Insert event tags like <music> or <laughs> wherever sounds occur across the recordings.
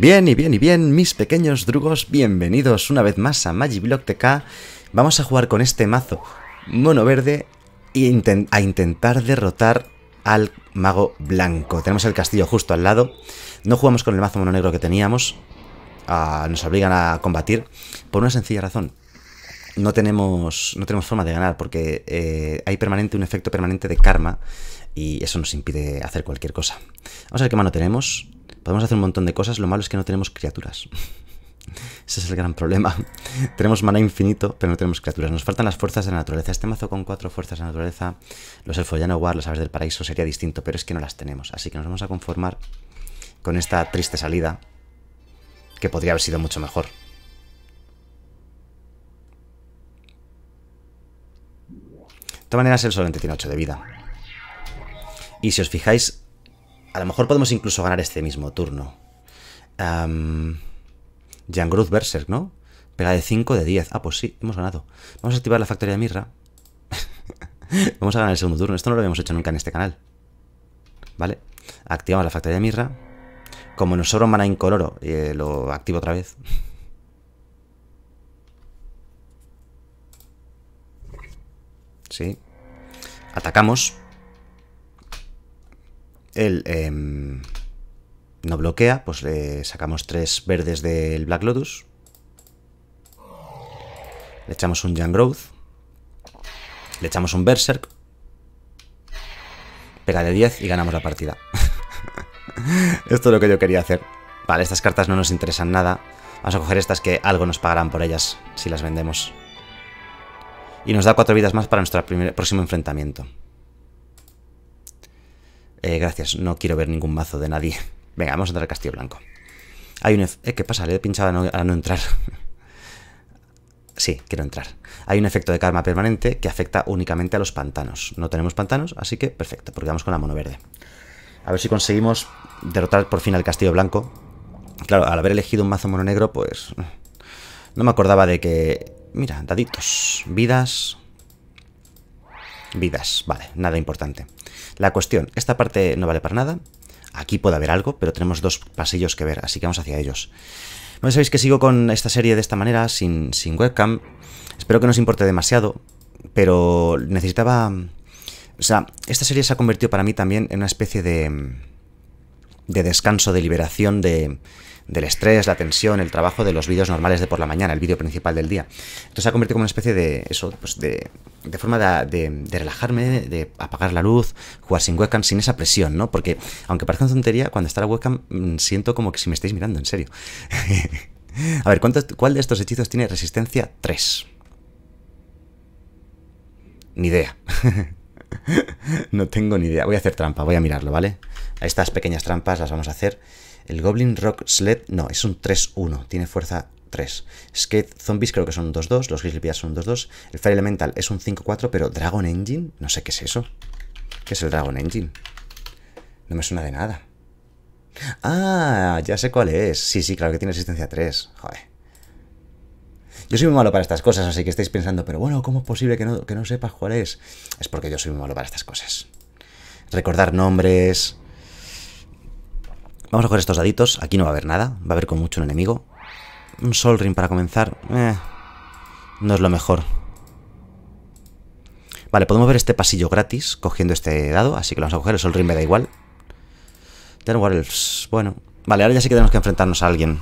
Bien, y bien, y bien, mis pequeños drugos, bienvenidos una vez más a Magiblock TK. Vamos a jugar con este mazo mono verde e a intentar derrotar al mago blanco. Tenemos el castillo justo al lado. No jugamos con el mazo mono negro que teníamos. Ah, nos obligan a combatir por una sencilla razón. No tenemos, no tenemos forma de ganar porque eh, hay permanente un efecto permanente de karma y eso nos impide hacer cualquier cosa. Vamos a ver qué mano tenemos. Podemos hacer un montón de cosas, lo malo es que no tenemos criaturas. <laughs> Ese es el gran problema. <laughs> tenemos mana infinito, pero no tenemos criaturas. Nos faltan las fuerzas de la naturaleza. Este mazo con cuatro fuerzas de la naturaleza, los elfos no War, las aves del paraíso, sería distinto, pero es que no las tenemos. Así que nos vamos a conformar con esta triste salida, que podría haber sido mucho mejor. De todas maneras, el solamente tiene 8 de vida. Y si os fijáis, a lo mejor podemos incluso ganar este mismo turno. Jan Berserk, ¿no? Pega de 5 de 10. Ah, pues sí, hemos ganado. Vamos a activar la factoría de Mirra. <laughs> Vamos a ganar el segundo turno. Esto no lo habíamos hecho nunca en este canal. ¿Vale? Activamos la factoría de Mirra. Como nos sobra un mana incoloro, eh, lo activo otra vez. <laughs> Sí. Atacamos él em, no bloquea, pues le sacamos tres verdes del Black Lotus. Le echamos un Young Growth. Le echamos un Berserk. Pega de 10 y ganamos la partida. <laughs> Esto es lo que yo quería hacer. Vale, estas cartas no nos interesan nada. Vamos a coger estas que algo nos pagarán por ellas si las vendemos. Y nos da cuatro vidas más para nuestro próximo enfrentamiento. Eh, gracias, no quiero ver ningún mazo de nadie. <laughs> Venga, vamos a entrar al Castillo Blanco. Hay un... Eh, ¿Qué pasa? Le he pinchado a no, a no entrar. <laughs> sí, quiero entrar. Hay un efecto de karma permanente que afecta únicamente a los pantanos. No tenemos pantanos, así que perfecto, porque vamos con la mono verde. A ver si conseguimos derrotar por fin al Castillo Blanco. Claro, al haber elegido un mazo mono negro, pues... No me acordaba de que... Mira, daditos, vidas, Vidas, vale, nada importante. La cuestión, esta parte no vale para nada. Aquí puede haber algo, pero tenemos dos pasillos que ver, así que vamos hacia ellos. Bueno, sabéis que sigo con esta serie de esta manera, sin, sin webcam. Espero que no os importe demasiado, pero necesitaba... O sea, esta serie se ha convertido para mí también en una especie de... de descanso, de liberación, de del estrés, la tensión, el trabajo de los vídeos normales de por la mañana, el vídeo principal del día. Entonces se ha convertido como una especie de eso, pues de, forma de, de, relajarme, de apagar la luz, jugar sin webcam, sin esa presión, ¿no? Porque aunque parezca una tontería, cuando está la webcam mm, siento como que si me estáis mirando, en serio. <laughs> A ver, ¿cuál de estos hechizos tiene resistencia 3? Ni idea. <laughs> no tengo ni idea. Voy a hacer trampa, voy a mirarlo, ¿vale? A Estas pequeñas trampas las vamos a hacer. El Goblin Rock Sled, no, es un 3-1, tiene fuerza 3. Skate Zombies creo que son 2-2, los Bears son 2-2. El Fire Elemental es un 5-4, pero Dragon Engine, no sé qué es eso. ¿Qué es el Dragon Engine? No me suena de nada. Ah, ya sé cuál es. Sí, sí, claro que tiene resistencia 3. Joder. Yo soy muy malo para estas cosas, así que estáis pensando, pero bueno, ¿cómo es posible que que no sepas cuál es? Es porque yo soy muy malo para estas cosas. Recordar nombres, Vamos a coger estos daditos. Aquí no va a haber nada. Va a haber con mucho un enemigo. Un Sol Ring para comenzar. Eh, no es lo mejor. Vale, podemos ver este pasillo gratis cogiendo este dado. Así que lo vamos a coger. El Sol Ring me da igual. Bueno, vale, ahora ya sí que tenemos que enfrentarnos a alguien.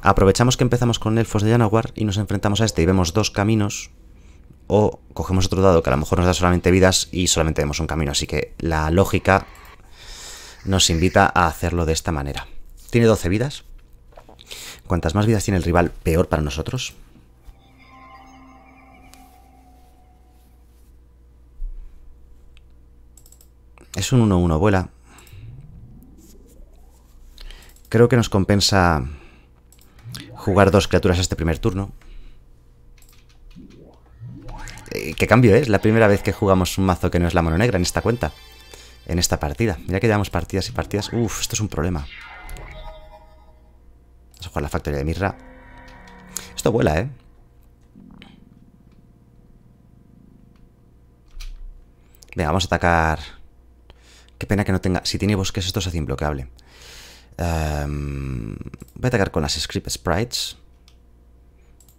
Aprovechamos que empezamos con elfos de Yanawar y nos enfrentamos a este y vemos dos caminos. O cogemos otro dado que a lo mejor nos da solamente vidas y solamente vemos un camino. Así que la lógica nos invita a hacerlo de esta manera. Tiene 12 vidas. Cuantas más vidas tiene el rival, peor para nosotros. Es un 1-1, vuela. Creo que nos compensa jugar dos criaturas este primer turno. Eh, ¿Qué cambio ¿eh? es? La primera vez que jugamos un mazo que no es la mano negra en esta cuenta en esta partida. Mira que llevamos partidas y partidas. Uf, esto es un problema. Vamos a jugar la factoría de Mirra. Esto vuela, ¿eh? Venga, vamos a atacar... Qué pena que no tenga... Si tiene bosques, esto se hace imbloqueable em, voy a atacar con las Script Sprites.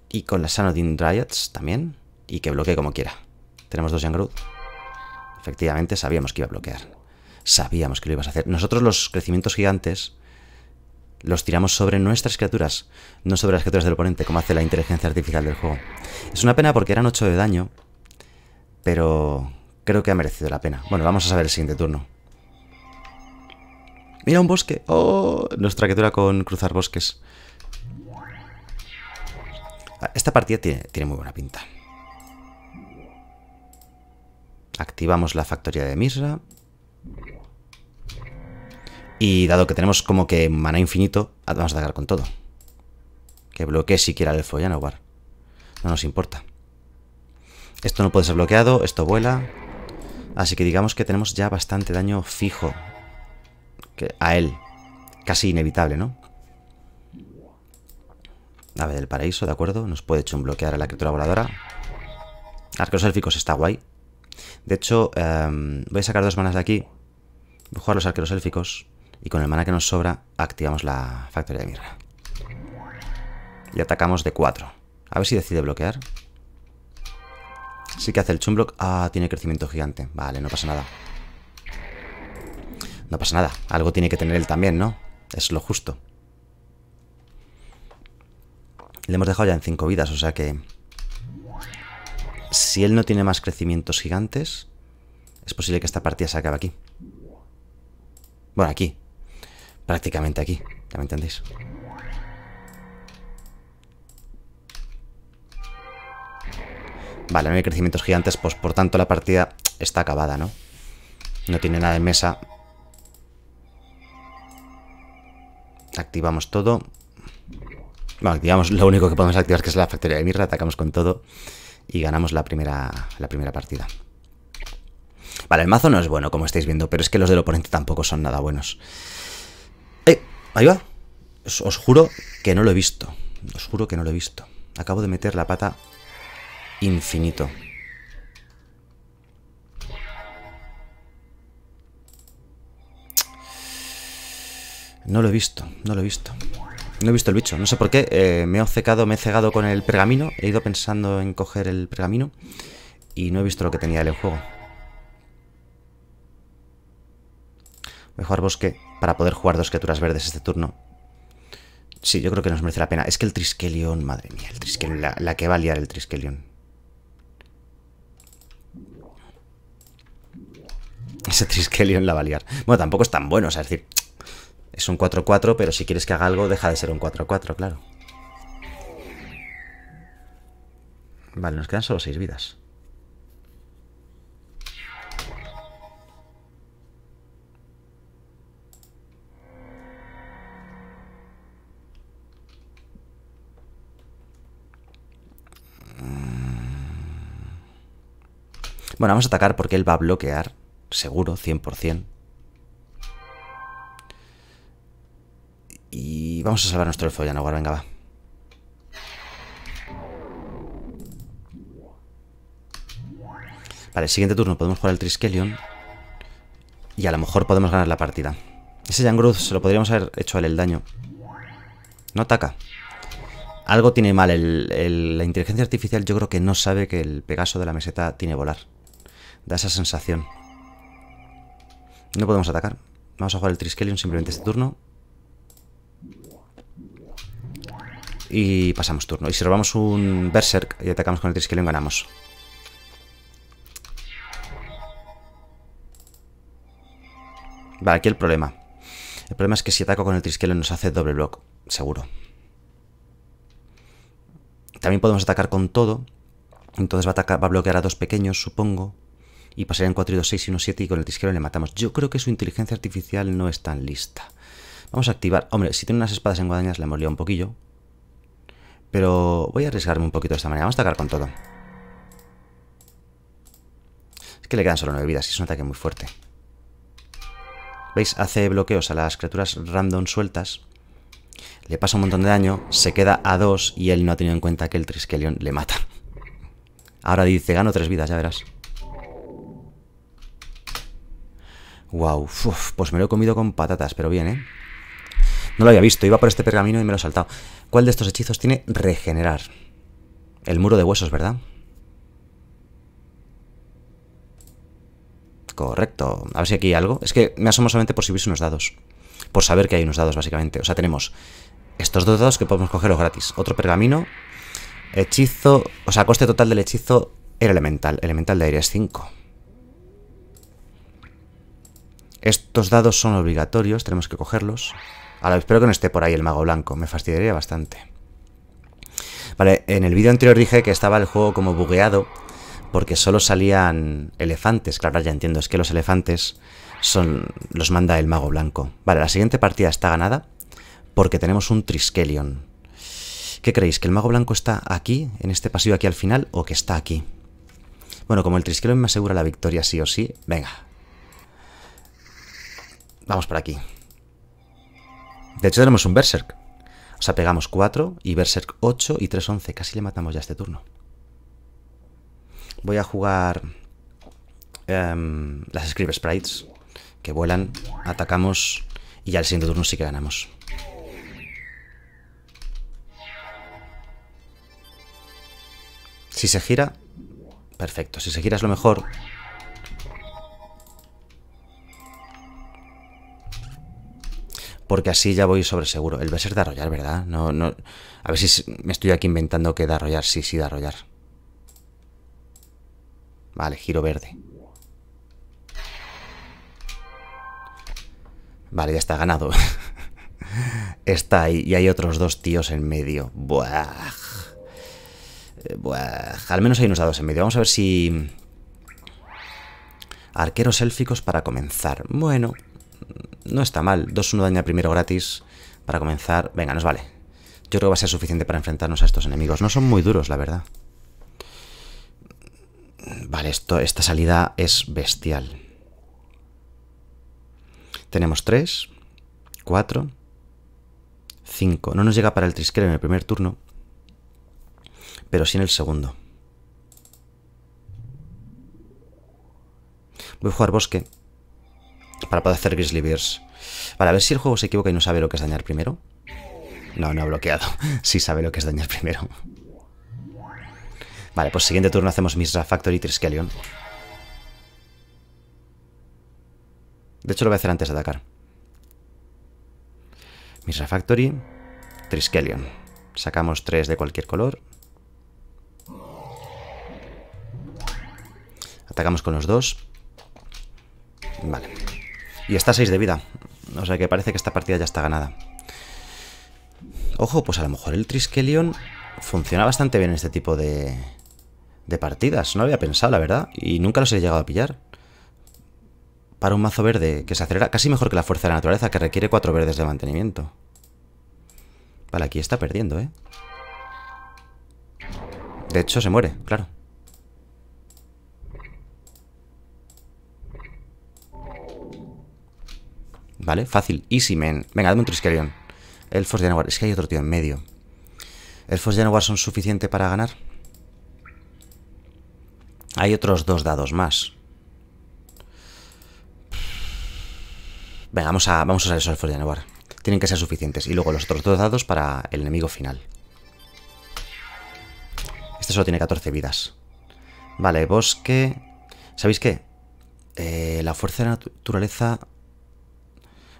Y con las Sanodin Dryads también. Y que bloquee como quiera. Tenemos dos Yangrud. Efectivamente, sabíamos que iba a bloquear sabíamos que lo ibas a hacer. Nosotros los crecimientos gigantes los tiramos sobre nuestras criaturas, no sobre las criaturas del oponente, como hace la inteligencia artificial del juego. Es una pena porque eran 8 de daño, pero creo que ha merecido la pena. Bueno, vamos a saber el siguiente turno. ¡Mira un bosque! ¡Oh! Nuestra criatura con cruzar bosques. Ah, esta partida tiene, tiene muy buena pinta. Activamos la factoría de Misra. Y dado que tenemos como que mana infinito, vamos a atacar con todo. Que bloquee siquiera el Follano ya No nos importa. Esto no puede ser bloqueado, esto vuela. Así que digamos que tenemos ya bastante daño fijo a él. Casi inevitable, ¿no? Ave del paraíso, de acuerdo. Nos puede un bloquear a la criatura voladora. Arqueros élficos está guay. De hecho, em, voy a sacar dos manas de aquí. Voy a jugar los arqueros élficos. Y con el mana que nos sobra, activamos la factoría de mirra. Y atacamos de 4. A ver si decide bloquear. Sí que hace el chumblock. Ah, tiene crecimiento gigante. Vale, no pasa nada. No pasa nada. Algo tiene que tener él también, ¿no? Es lo justo. Le hemos dejado ya en 5 vidas, o sea que... Si él no tiene más crecimientos gigantes, es posible que esta partida se acabe aquí. Bueno, aquí prácticamente aquí, ya me entendéis. Vale, no hay crecimientos gigantes, pues por tanto la partida está acabada, ¿no? No tiene nada en mesa. Activamos todo. Bueno, activamos lo único que podemos activar que es la factoría de Mirra, atacamos con todo y ganamos la primera, la primera partida. Vale, el mazo no es bueno, como estáis viendo, pero es que los del oponente tampoco son nada buenos. Ahí va. Os, juro que no lo he visto. Os juro que no lo he visto. Acabo de meter la pata infinito. No lo he visto, no lo he visto. No he visto el bicho, no sé por qué. Eh, me he cegado, me he cegado con el pergamino. He ido pensando en coger el pergamino. Y no he visto lo que tenía en el juego. Mejor bosque para poder jugar dos criaturas verdes este turno. Sí, yo creo que nos merece la pena. Es que el Triskelion, madre mía, el Triskelion, la, la que va a liar el Triskelion. Ese Triskelion la va a liar. Bueno, tampoco es tan bueno, o sea, es decir, es un 4-4, pero si quieres que haga algo, deja de ser un 4-4, claro. Vale, nos quedan solo 6 vidas. Bueno, vamos a atacar porque él va a bloquear, seguro, 100%. Y vamos a salvar nuestro elfo de venga, va. Vale, el siguiente turno podemos jugar el Triskelion. Y a lo mejor podemos ganar la partida. Ese Jangruz se lo podríamos haber hecho a él el daño. No ataca. Algo tiene mal. la inteligencia artificial yo creo que no sabe que el Pegaso de la meseta tiene volar. Da esa sensación. No podemos atacar. Vamos a jugar el Triskelion simplemente este turno. Y pasamos turno. Y si robamos un Berserk y atacamos con el Triskelion, ganamos. Vale, aquí el problema. El problema es que si ataco con el Triskelion nos hace doble block, seguro. También podemos atacar con todo. Entonces va a, va a bloquear a dos pequeños, supongo y pasarían 4 y 2, 6 y 1, 7 y con el triskelion le matamos. Yo creo que su inteligencia artificial no es tan lista. Vamos a activar. Hombre, si tiene unas espadas en guadañas le hemos liado un poquillo. Pero voy a arriesgarme un poquito de esta manera. Vamos a atacar con todo. Es que le quedan solo 9 vidas y es un ataque muy fuerte. ¿Veis? Hace bloqueos a las criaturas random sueltas. Le pasa un montón de daño, se queda a 2 y él no ha tenido en cuenta que el Triskelion le mata. Ahora dice, gano 3 vidas, ya verás. Wow, pues me lo he comido con patatas, pero bien, ¿eh? No lo había visto, iba por este pergamino y me lo he saltado. ¿Cuál de estos hechizos tiene regenerar? El muro de huesos, ¿verdad? Correcto. A ver si aquí hay algo. Es que me asomo solamente por si unos dados. Por saber que hay unos dados, básicamente. O sea, tenemos estos dos dados que podemos cogerlos gratis. Otro pergamino. Hechizo... O sea, coste total del hechizo era elemental. Elemental de aire es 5. Estos dados son obligatorios, tenemos que cogerlos. Ahora, espero que no esté por ahí el mago blanco, me fastidiaría bastante. Vale, en el vídeo anterior dije que estaba el juego como bugueado porque solo salían elefantes. Claro, ya entiendo, es que los elefantes son los manda el mago blanco. Vale, la siguiente partida está ganada porque tenemos un Triskelion. ¿Qué creéis? ¿Que el mago blanco está aquí, en este pasillo aquí al final, o que está aquí? Bueno, como el Triskelion me asegura la victoria sí o sí, venga, Vamos por aquí. De hecho tenemos un Berserk. O sea, pegamos 4 y Berserk 8 y 3, 11. Casi le matamos ya este turno. Voy a jugar em, las Scribe Sprites, que vuelan, atacamos y ya siguiente turno sí que ganamos. Si se gira, perfecto. Si se gira es lo mejor, porque así ya voy sobre seguro. El ser de arrollar, ¿verdad? No, no. A ver si me estoy aquí inventando que da arrollar. Sí, sí, da arrollar. Vale, giro verde. Vale, ya está ganado. <laughs> está ahí. Y hay otros dos tíos en medio. Buah. Buah. Al menos hay unos dados en medio. Vamos a ver si... Arqueros élficos para comenzar. Bueno, no está mal. 2-1 daña primero gratis para comenzar. Venga, nos vale. Yo creo que va a ser suficiente para enfrentarnos a estos enemigos. No son muy duros, la verdad. Vale, esto, esta salida es bestial. Tenemos 3, 4, 5. No nos llega para el trisquero en el primer turno, pero sí en el segundo. Voy a jugar bosque para poder hacer Grizzly Bears. Vale, a ver si el juego se equivoca y no sabe lo que es dañar primero. No, no ha bloqueado. <laughs> sí sabe lo que es dañar primero. Vale, pues siguiente turno hacemos Misra Factory Triskelion. De hecho lo voy a hacer antes de atacar. Misra Factory Triskelion. Sacamos tres de cualquier color. Atacamos con los dos. Vale. Y está a 6 de vida. O sea que parece que esta partida ya está ganada. Ojo, pues a lo mejor el Triskelion funciona bastante bien en este tipo de, de partidas. No lo había pensado, la verdad. Y nunca los he llegado a pillar. Para un mazo verde que se acelera casi mejor que la fuerza de la naturaleza, que requiere cuatro verdes de mantenimiento. Vale, aquí está perdiendo, ¿eh? De hecho, se muere, claro. ¿vale? Fácil, easy, men. Venga, dame un El Force de Anwar. Es que hay otro tío en medio. ¿El Force de Anwar son suficientes para ganar? Hay otros dos dados más. Venga, vamos a, vamos a usar esos force de Anwar. Tienen que ser suficientes. Y luego los otros dos dados para el enemigo final. Este solo tiene 14 vidas. Vale, bosque... ¿Sabéis qué? Eh, la fuerza de la naturaleza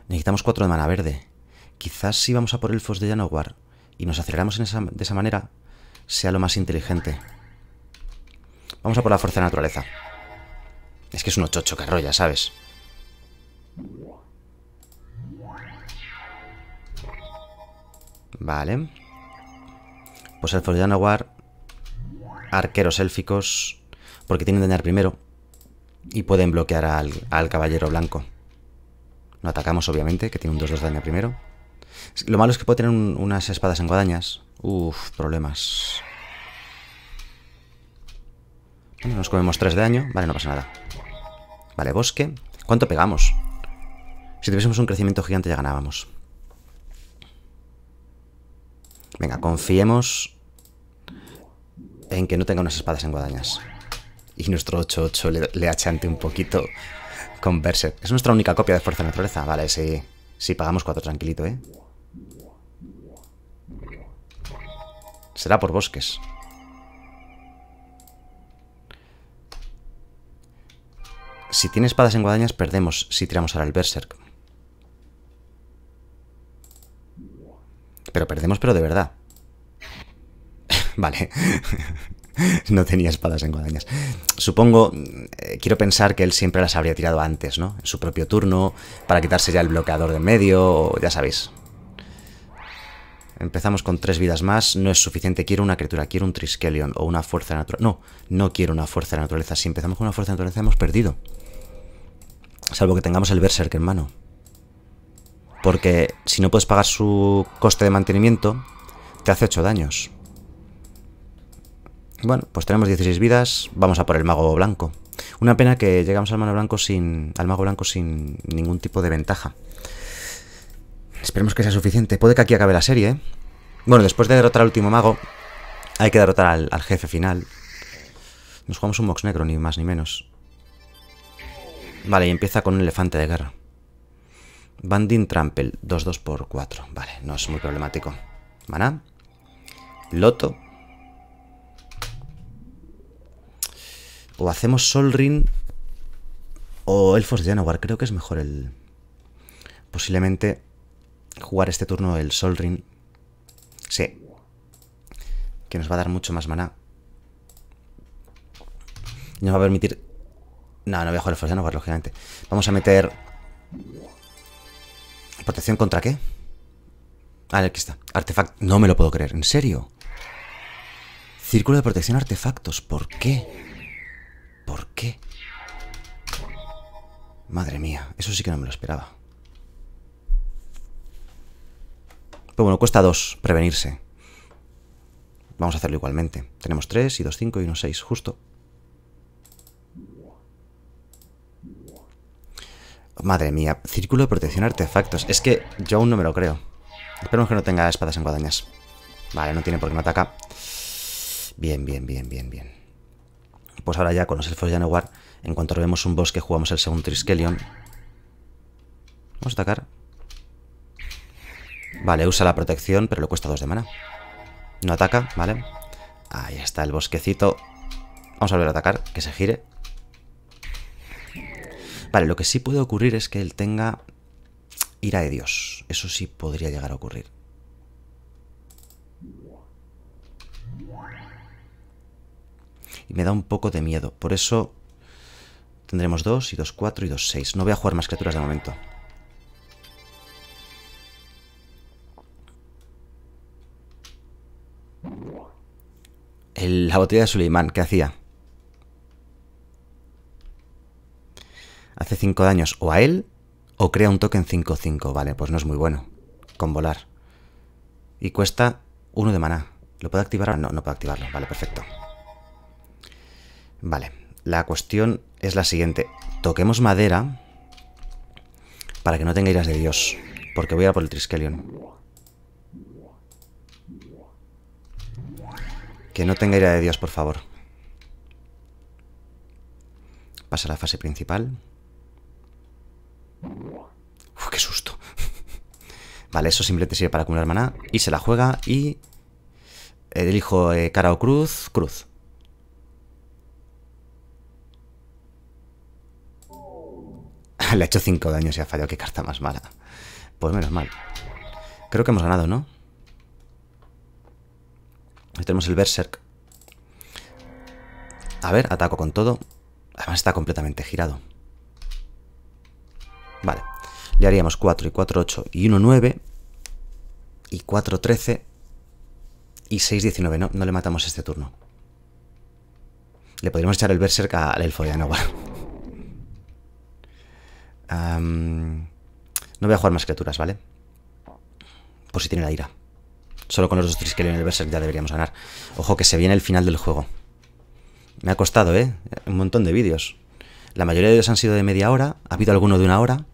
Necesitamos cuatro de mana verde. Quizás si vamos a por fos de Janowar y nos aceleramos de esa manera, sea lo más inteligente. Vamos a por la fuerza de naturaleza. Es que es un chocho que ya ¿sabes? Vale. Pues fos de Janowar, arqueros élficos, porque tienen dañar primero y pueden bloquear al caballero blanco atacamos, obviamente, que tiene un 2-2 de daño primero. Lo malo es que puede tener unas espadas en guadañas. Uf, problemas. Bueno, nos comemos 3 de daño. Vale, no pasa nada. Vale, bosque. ¿Cuánto pegamos? Si tuviésemos un crecimiento gigante ya ganábamos. Venga, confiemos en que no tenga unas espadas en guadañas. Y nuestro 8-8 le, le achante un poquito con Berserk. Es nuestra única copia de Fuerza de Naturaleza. Vale, si pagamos cuatro, tranquilito, ¿eh? Será por bosques. Si tiene espadas en guadañas, perdemos si tiramos ahora el Berserk. Pero perdemos, pero de verdad. <laughs> vale. <laughs> <laughs> no tenía espadas en guadañas Supongo, eh, quiero pensar que él siempre las habría tirado antes, ¿no? En su propio turno, para quitarse ya el bloqueador de medio, ya sabéis. Empezamos con tres vidas más, no es suficiente, quiero una criatura, quiero un Triskelion o una fuerza de naturaleza. No, no quiero una fuerza de naturaleza, si empezamos con una fuerza de naturaleza hemos perdido. Salvo que tengamos el Berserk, mano Porque si no puedes pagar su coste de mantenimiento, te hace ocho daños. Bueno, pues tenemos 16 vidas, vamos a por el mago blanco. Una pena que llegamos al mago blanco sin, al mago blanco sin ningún tipo de ventaja. Esperemos que sea suficiente. Puede que aquí acabe la serie, ¿eh? Bueno, después de derrotar al último mago, hay que derrotar al, jefe final. Nos jugamos un box negro, ni más ni menos. Vale, y empieza con un elefante de guerra. Bandin Trample, 2-2 por 4. Vale, no es muy problemático. Maná. Loto. O hacemos Ring o Elfos de Janowar. Creo que es mejor el... Posiblemente jugar este turno el Ring Sí. Que nos va a dar mucho más maná. Y nos va a permitir... No, no voy a jugar Elfos de Janowar, lógicamente. Vamos a meter... ¿Protección contra qué? Ah, aquí está. Artefacto. No me lo puedo creer. ¿En serio? Círculo de protección artefactos. ¿Por qué? ¿Por qué? Madre mía, eso sí que no me lo esperaba. Pero bueno, cuesta dos prevenirse. Vamos a hacerlo igualmente. Tenemos tres y dos cinco y uno seis justo. Madre mía, círculo de protección artefactos. Es que yo aún no me lo creo. Esperemos que no tenga espadas en guadañas. Vale, no tiene por qué no ataca. Bien, bien, bien, bien, bien pues ahora ya con los elfos de en cuanto vemos un bosque jugamos el segundo Triskelion. Vamos a atacar. Vale, usa la protección, pero le cuesta dos de mana. No ataca, vale. Ahí está el bosquecito. Vamos a volver a atacar, que se gire. Vale, lo que sí puede ocurrir es que él tenga ira de Dios. Eso sí podría llegar a ocurrir. y me da un poco de miedo. Por eso tendremos 2 y 2, 4 y 2, 6. No voy a jugar más criaturas de momento. la botella de Suleiman, ¿qué hacía? Hace 5 daños o a él o crea un token 5-5. Vale, pues no es muy bueno. Con volar. Y cuesta 1 de maná. ¿Lo puedo activar ahora? no? No puedo activarlo. Vale, perfecto. Vale, la cuestión es la siguiente. Toquemos madera para que no tenga iras de Dios, porque voy a por el Triskelion. Que no tenga ira de Dios, por favor. Pasa a la fase principal. Uf, qué susto. <laughs> vale, eso simplemente sirve para acumular maná. Y se la juega y... Elijo eh, cara o cruz. Cruz. <laughs> Le ha hecho 5 daños y ha fallado. Qué carta más mala. Pues menos mal. Creo que hemos ganado, ¿no? Ahí tenemos el Berserk. A ver, ataco con todo. Además está completamente girado. Vale. Le haríamos 4 y 4, 8 y 1, 9. Y 4, 13. Y 6, 19. No, no le matamos este turno. Le podríamos echar el Berserk al Elfo de <laughs> vale no voy a jugar más criaturas, ¿vale? Por si tiene la ira. Solo con los dos Triskelion en el Berserk ya deberíamos ganar. Ojo que se viene el final del juego. Me ha costado, ¿eh? Un montón de vídeos. La mayoría de ellos han sido de media hora. Ha habido alguno de una hora.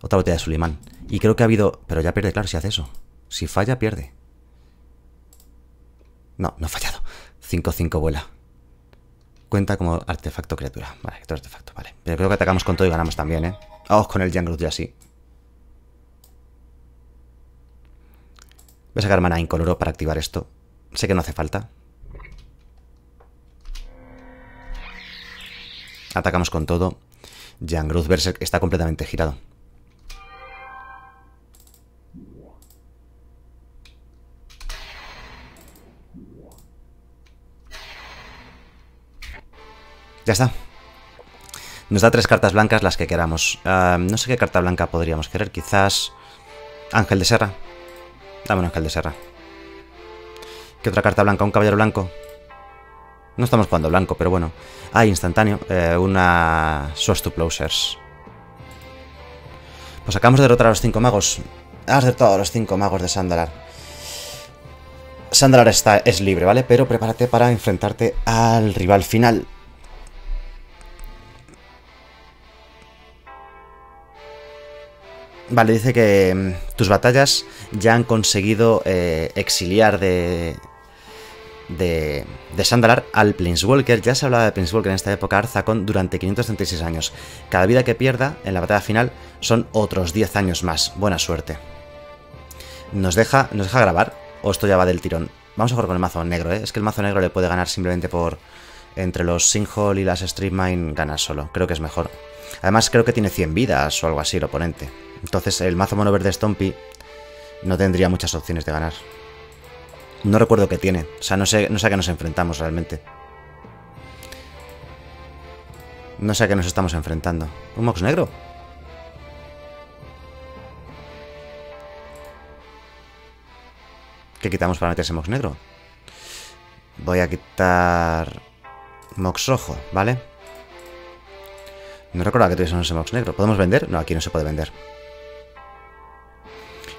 Otra botella de Suleiman. Y creo que ha habido... Pero ya pierde, claro, si hace eso. Si falla, pierde. No, no ha fallado. 5-5 vuela. Cuenta como artefacto criatura. Vale, artefacto, vale. Pero creo que atacamos con todo y ganamos también, ¿eh? Vamos con el Jangrut ya sí. Voy a sacar mana incoloro para activar esto. Sé que no hace falta. Atacamos con todo. Jangrut Berserk está completamente girado. Ya está. Nos da tres cartas blancas las que queramos. Ah, no sé qué carta blanca podríamos querer. Quizás... Ángel de Serra. Dame un Ángel de Serra. ¿Qué otra carta blanca? ¿Un caballero blanco? No estamos jugando blanco, pero bueno. Ah, instantáneo. Eh, una Source to Closers. Pues acabamos de derrotar a los cinco magos. Has derrotado a los cinco magos de Sandalar. Sandalar está, es libre, ¿vale? Pero prepárate para enfrentarte al rival final. Vale, dice que mm, tus batallas ya han conseguido eh, exiliar de, de, Sandalar al Walker. Ya se hablaba de Walker en esta época Arzacon, durante 536 años. Cada vida que pierda en la batalla final son otros 10 años más. Buena suerte. Nos deja, nos deja grabar o esto ya va del tirón. Vamos a jugar con el mazo negro, ¿eh? Es que el mazo negro le puede ganar simplemente por... Entre los sinhole y las Street Mine ganas solo. Creo que es mejor. Además creo que tiene 100 vidas o algo así el oponente. Entonces el mazo mono verde Stompy no tendría muchas opciones de ganar. No recuerdo qué tiene. O sea, no sé, no sé a qué nos enfrentamos realmente. No sé a qué nos estamos enfrentando. ¿Un Mox negro? ¿Qué quitamos para meter ese Mox negro? Voy a quitar... Mox rojo, ¿vale? No recuerdo que tuviésemos ese Mox negro. ¿Podemos vender? No, aquí no se puede vender.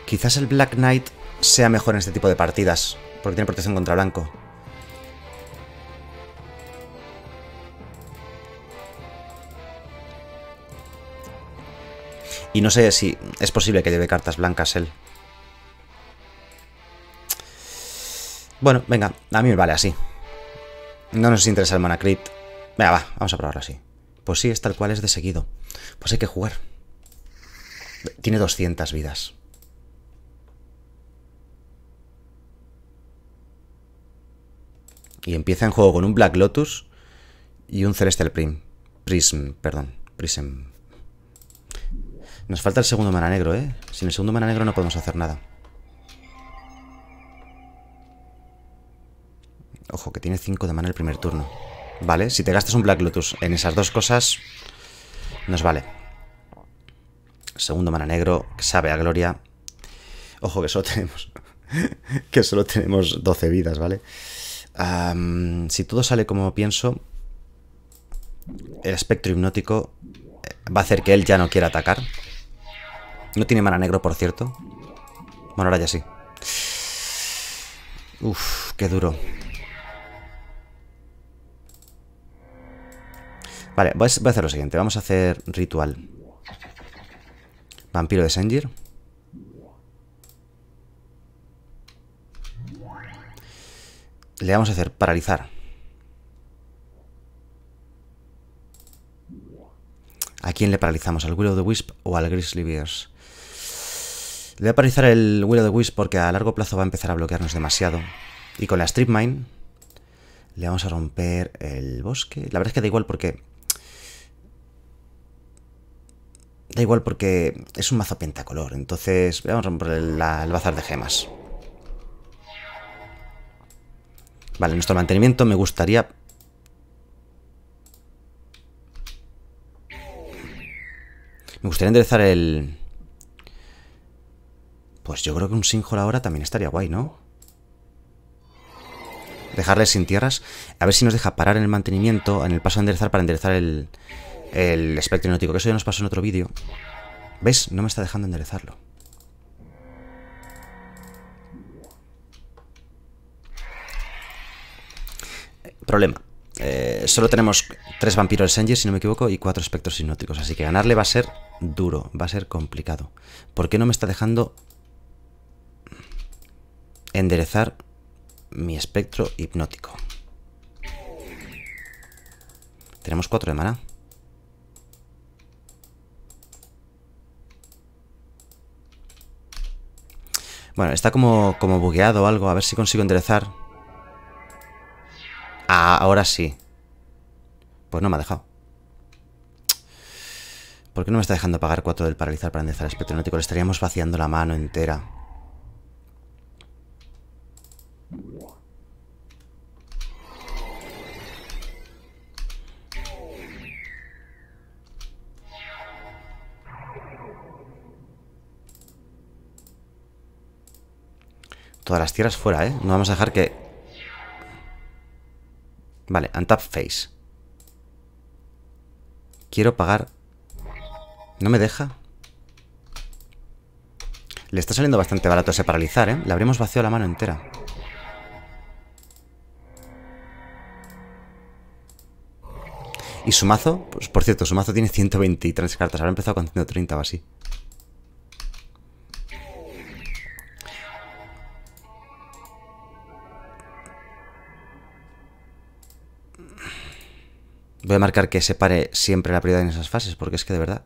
Quizás el Black Knight sea mejor en este tipo de partidas, porque tiene protección contra blanco. Y no sé si es posible que lleve cartas blancas él. Bueno, venga, a mí me vale así. No nos interesa el Manacrit. Venga, va, vamos a probarlo así. Pues sí, es tal cual, es de seguido. Pues hay que jugar. Tiene 200 vidas. Y empieza en juego con un Black Lotus y un Celestial Prism, perdón. Prism. Nos falta el segundo mana negro, ¿eh? Sin el segundo mana negro no podemos hacer nada. Ojo, que tiene 5 de mana el primer turno. Vale, si te gastas un Black Lotus en esas dos cosas, nos vale. Segundo mana negro, que sabe a gloria. Ojo, que solo <laughs> tenemos... que solo tenemos 12 vidas, ¿vale? vale si todo sale como pienso, el espectro hipnótico eh, va a hacer que él ya no quiera atacar. No tiene mana negro, por cierto. Bueno, ahora ya sí. Uf, qué duro. Vale, voy a hacer lo siguiente. Vamos a hacer ritual. Vampiro de Sengir. Le vamos a hacer paralizar. ¿A quién le paralizamos? ¿Al Willow the Wisp o al Grizzly Bears? Le voy a paralizar el Willow the Wisp porque a largo plazo va a empezar a bloquearnos demasiado. Y con la Strip Mine le vamos a romper el bosque. La verdad es que da igual porque... Da igual porque es un mazo pentacolor. Entonces le vamos a romper el, el bazar de gemas. Vale, nuestro mantenimiento me gustaría... Me gustaría enderezar el... Pues yo creo que un sinjol ahora también estaría guay, ¿no? Dejarle sin tierras. A ver si nos deja parar en el mantenimiento, en el paso a enderezar para enderezar el, el espectro náutico. Que eso ya nos pasó en otro vídeo. ¿Ves? No me está dejando enderezarlo. problema. Eh, solo tenemos tres vampiros Sengir, si no me equivoco, y cuatro espectros hipnóticos. Así que ganarle va a ser duro, va a ser complicado. ¿Por qué no me está dejando enderezar mi espectro hipnótico? Tenemos cuatro de mana. Bueno, está como, como bugueado o algo. A ver si consigo enderezar. Ah, ahora sí. Pues no me ha dejado. ¿Por qué no me está dejando pagar 4 del paralizar para endezar el espectro Le estaríamos vaciando la mano entera. Todas las tierras fuera, ¿eh? No vamos a dejar que Vale, untap face. Quiero pagar... ¿No me deja? Le está saliendo bastante barato ese paralizar, ¿eh? Le habríamos vaciado la mano entera. Y su mazo, pues, por cierto, su mazo tiene 123 cartas. Habrá empezado con 130 o así. Voy a marcar que se pare siempre la prioridad en esas fases, porque es que de verdad...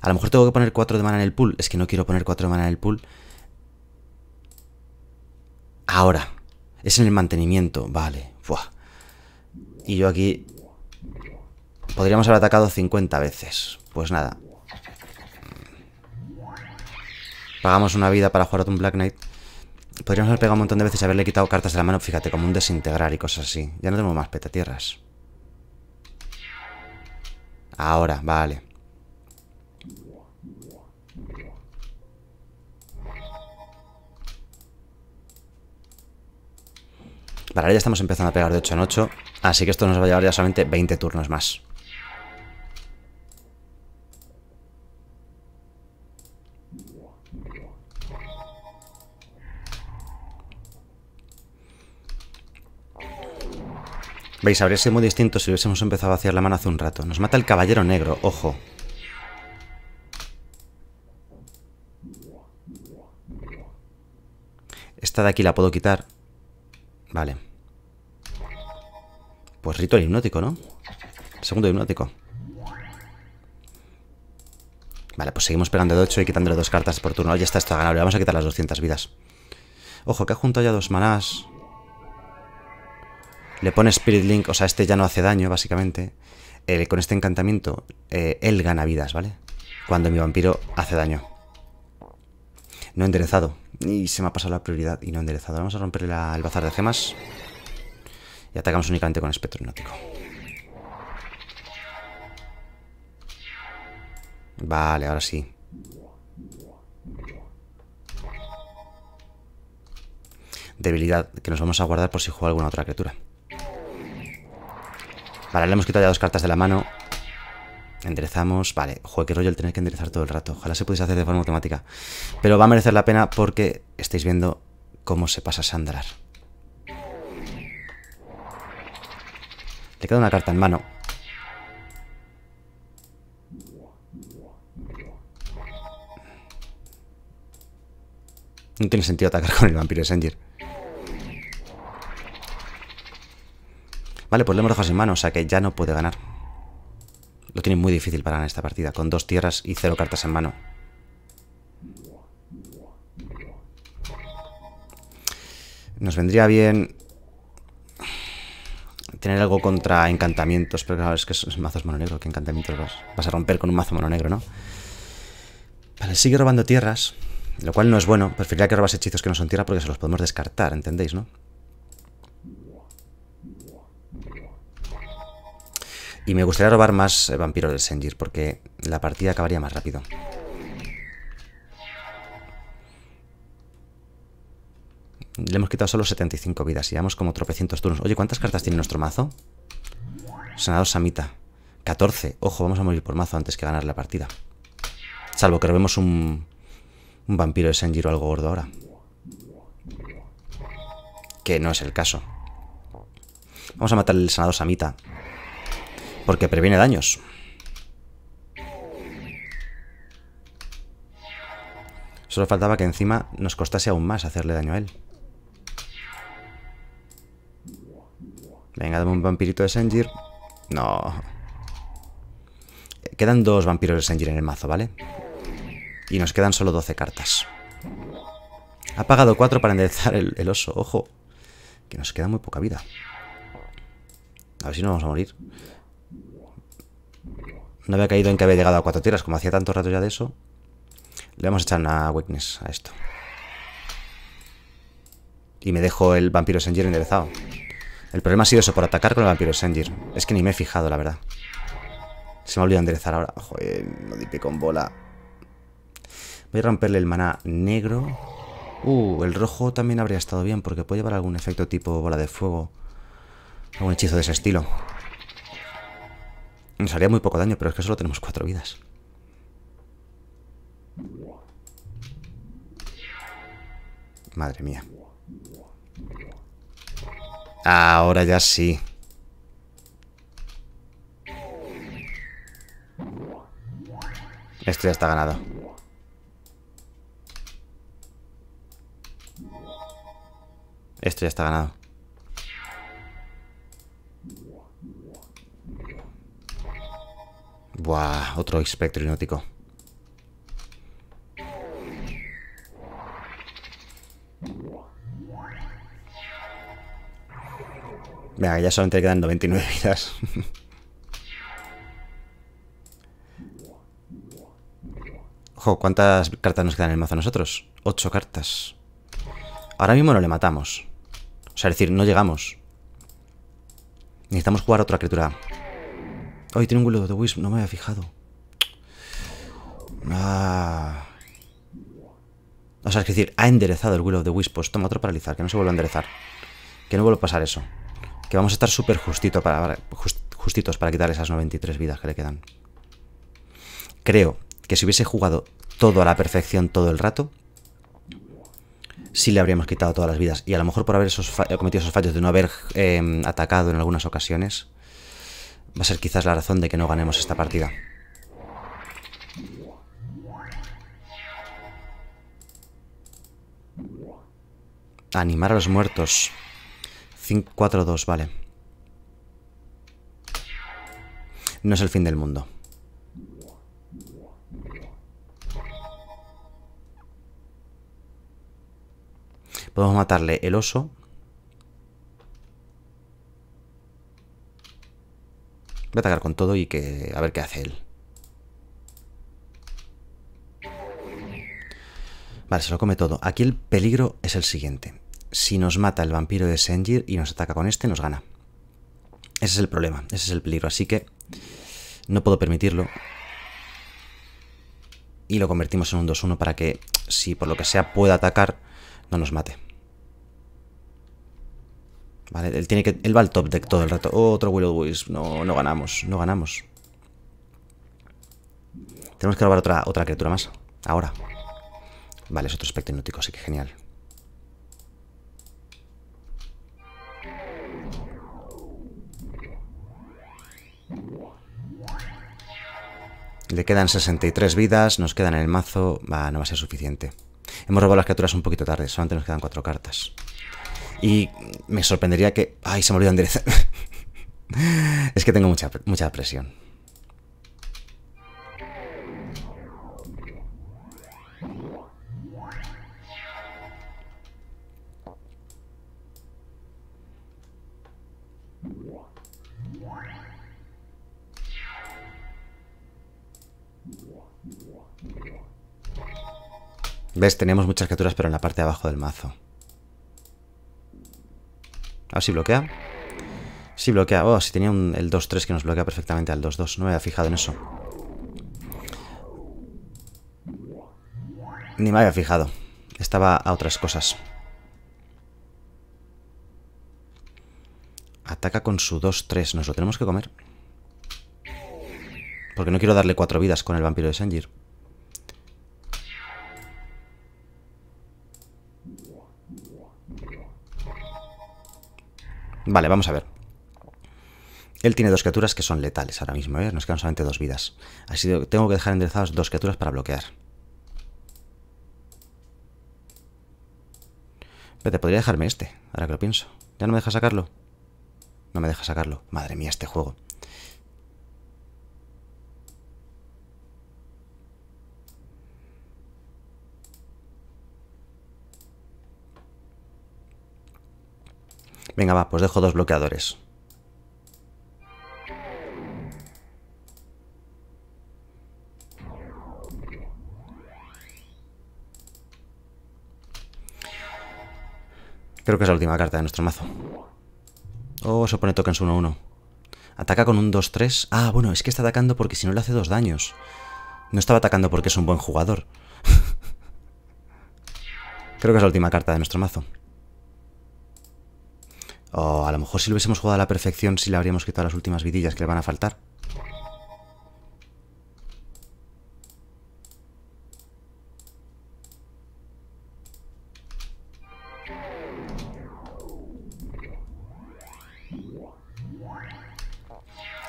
A lo mejor tengo que poner 4 de mana en el pool. Es que no quiero poner 4 de mana en el pool. Ahora. Es en el mantenimiento. Vale. Buah. Y yo aquí... Podríamos haber atacado 50 veces. Pues nada. Pagamos una vida para jugar a un Black Knight. Podríamos haber pegado un montón de veces y haberle quitado cartas de la mano, fíjate, como un desintegrar y cosas así. Ya no tenemos más petatierras. Ahora, vale. Vale, ahora ya estamos empezando a pegar de 8 en 8, así que esto nos va a llevar ya solamente 20 turnos más. Veis, habría sido muy distinto si hubiésemos empezado a vaciar la mano hace un rato. Nos mata el caballero negro, ojo. Esta de aquí la puedo quitar. Vale. Pues el hipnótico, ¿no? Segundo hipnótico. Vale, pues seguimos pegando de 8 y quitándole dos cartas por turno. Ya está esto ganable. Vamos a quitar las 200 vidas. Ojo, que ha juntado ya dos manás. Le pone Spirit Link, o sea, este ya no hace daño, básicamente. Eh, con este encantamiento, eh, él gana vidas, ¿vale? Cuando mi vampiro hace daño. No enderezado. Y se me ha pasado la prioridad y no enderezado. Vamos a romper el bazar de gemas. Y atacamos únicamente con espectro hipnótico. Vale, ahora sí. Debilidad que nos vamos a guardar por si juega alguna otra criatura. Vale, le hemos quitado ya dos cartas de la mano. Enderezamos. Vale, joder, qué rollo el tener que enderezar todo el rato. Ojalá se pudiese hacer de forma automática. Pero va a merecer la pena porque estáis viendo cómo se pasa Sandrar. Le queda una carta en mano. No tiene sentido atacar con el vampiro de Sanger. Vale, pues le hemos dejado sin mano, o sea que ya no puede ganar. Lo tiene muy difícil para ganar esta partida, con dos tierras y cero cartas en mano. Nos vendría bien tener algo contra encantamientos, pero claro, es que es mazos mono negro, que encantamientos vas, vas a romper con un mazo mono negro, ¿no? Vale, sigue robando tierras, lo cual no es bueno, preferiría que robas hechizos que no son tierra porque se los podemos descartar, ¿entendéis, no? Y me gustaría robar más eh, vampiros del Senjir, porque la partida acabaría más rápido. Le hemos quitado solo 75 vidas y vamos como tropecientos turnos. Oye, ¿cuántas cartas tiene nuestro mazo? Senador Samita. 14. Ojo, vamos a morir por mazo antes que ganar la partida. Salvo que robemos un, un vampiro de o algo gordo ahora. Que no es el caso. Vamos a matar el senador Samita. Porque previene daños. Solo faltaba que encima nos costase aún más hacerle daño a él. Venga, dame un vampirito de Senjir. No. Quedan dos vampiros de Senjir en el mazo, ¿vale? Y nos quedan solo 12 cartas. Ha pagado 4 para enderezar el, el oso. Ojo. Que nos queda muy poca vida. A ver si no vamos a morir. No había caído en que había llegado a cuatro tiras. como hacía tanto rato ya de eso. Le vamos a echar una weakness a esto. Y me dejo el vampiro Sengir enderezado. El problema ha sido eso, por atacar con el vampiro Sengir. Es que ni me he fijado, la verdad. Se me ha olvidado enderezar ahora. Joder, no dipe con bola. Voy a romperle el maná negro. Uh, el rojo también habría estado bien porque puede llevar algún efecto tipo bola de fuego. Algún hechizo de ese estilo. Nos haría muy poco daño, pero es que solo tenemos cuatro vidas. Madre mía. Ahora ya sí. Esto ya está ganado. Esto ya está ganado. Buah, otro espectro hipnótico. Venga, ya solamente quedan 29 vidas. <laughs> Ojo, ¿cuántas cartas nos quedan en el mazo a nosotros? 8 cartas. Ahora mismo no le matamos. O sea, es decir, no llegamos. Necesitamos jugar otra criatura. Ay, of de Wisp, no me había fijado. Ah. O sea, es decir, ha enderezado el Will of the Wisp. Pues toma otro paralizar, que no se vuelva a enderezar. Que no vuelva a pasar eso. Que vamos a estar súper justitos para quitar esas 93 vidas que le quedan. Creo que si hubiese jugado todo a la perfección todo el rato, sí le habríamos quitado todas las vidas. Y a lo mejor por haber cometido esos fallos de no haber eh, atacado en algunas ocasiones, Va a ser quizás la razón de que no ganemos esta partida. Animar a los muertos. 4-2, vale. No es el fin del mundo. Podemos matarle el oso Voy a atacar con todo y que a ver qué hace él. Vale, se lo come todo. Aquí el peligro es el siguiente. Si nos mata el vampiro de Sengir y nos ataca con este, nos gana. Ese es el problema, ese es el peligro. Así que no puedo permitirlo. Y lo convertimos en un 2-1 para que, si por lo que sea pueda atacar, no nos mate. Vale, él tiene que. Él va al top deck todo el rato. otro Willow Wisp. No, no ganamos. No ganamos. Tenemos que robar otra, otra criatura más. Ahora. Vale, es otro espectro así que genial. Le quedan 63 vidas, nos quedan en el mazo. Va, no va a ser suficiente. Hemos robado las criaturas un poquito tarde, solamente nos quedan 4 cartas. Y me sorprendería que... ¡Ay, se me olvidó enderezar! <laughs> es que tengo mucha, mucha presión. ¿Ves? Tenemos muchas criaturas, pero en la parte de abajo del mazo. A ver si bloquea. Si sí, bloquea. Oh, si tenía el 2-3 que nos bloquea perfectamente al 2-2. No me había fijado en eso. Ni me había fijado. Estaba a otras cosas. Ataca con su 2-3. Nos lo tenemos que comer. Porque no quiero darle 4 vidas con el vampiro de Sanjir. Vale, vamos a ver. Él tiene dos criaturas que son letales ahora mismo, ¿eh? Nos quedan solamente dos vidas. Así que tengo que dejar enderezadas dos criaturas para bloquear. Vete, podría dejarme este, ahora que lo pienso. ¿Ya no me deja sacarlo? No me deja sacarlo. Madre mía, este juego. Venga, va, pues dejo dos bloqueadores. Creo que es la última carta de nuestro mazo. Oh, se pone tokens 1-1. Ataca con un 2-3. Ah, bueno, es que está atacando porque si no le hace dos daños. No estaba atacando porque es un buen jugador. <laughs> Creo que es la última carta de nuestro mazo. O a lo mejor si lo hubiésemos jugado a la perfección, si le habríamos quitado las últimas vidillas que le van a faltar.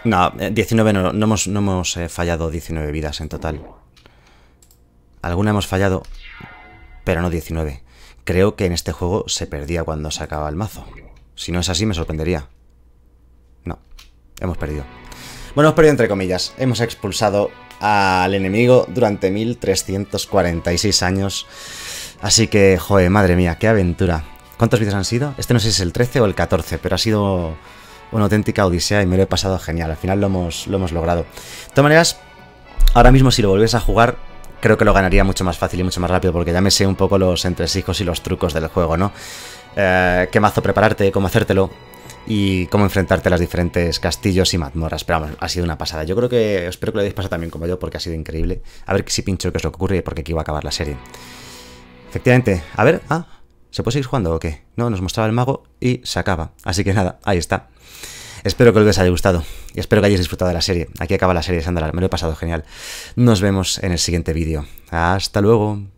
No, 19 eh, no, hemos, eh, fallado 19 vidas en total. Alguna hemos fallado, pero no 19. Creo que en este juego se perdía cuando se acababa el mazo. Si no es así, me sorprendería. No, hemos perdido. Bueno, hemos perdido entre comillas. Hemos expulsado al enemigo durante 1346 años. Así que, joder, madre mía, qué aventura. ¿Cuántos vídeos han sido? Este no sé si es el 13 o el 14, pero ha sido una auténtica odisea y me lo he pasado genial. Al final lo hemos, lo hemos logrado. De todas maneras, ahora mismo si lo volviese a jugar, creo que lo ganaría mucho más fácil y mucho más rápido, porque ya me sé un poco los entresijos y los trucos del juego, ¿no? Eh, qué mazo prepararte, cómo hacértelo y cómo enfrentarte a las diferentes castillos y mazmorras. Pero vamos, ha sido una pasada. Yo creo que espero que lo hayáis pasado también como yo porque ha sido increíble. A ver si pincho qué es lo que ocurre porque aquí iba a acabar la serie. Efectivamente, a ver, ah, ¿se puede seguir jugando o qué? No, nos mostraba el mago y se acaba. Así que nada, ahí está. Espero que os haya gustado y espero que hayáis disfrutado de la serie. Aquí acaba la serie de Sandalar, me lo he pasado genial. Nos vemos en el siguiente vídeo. Hasta luego.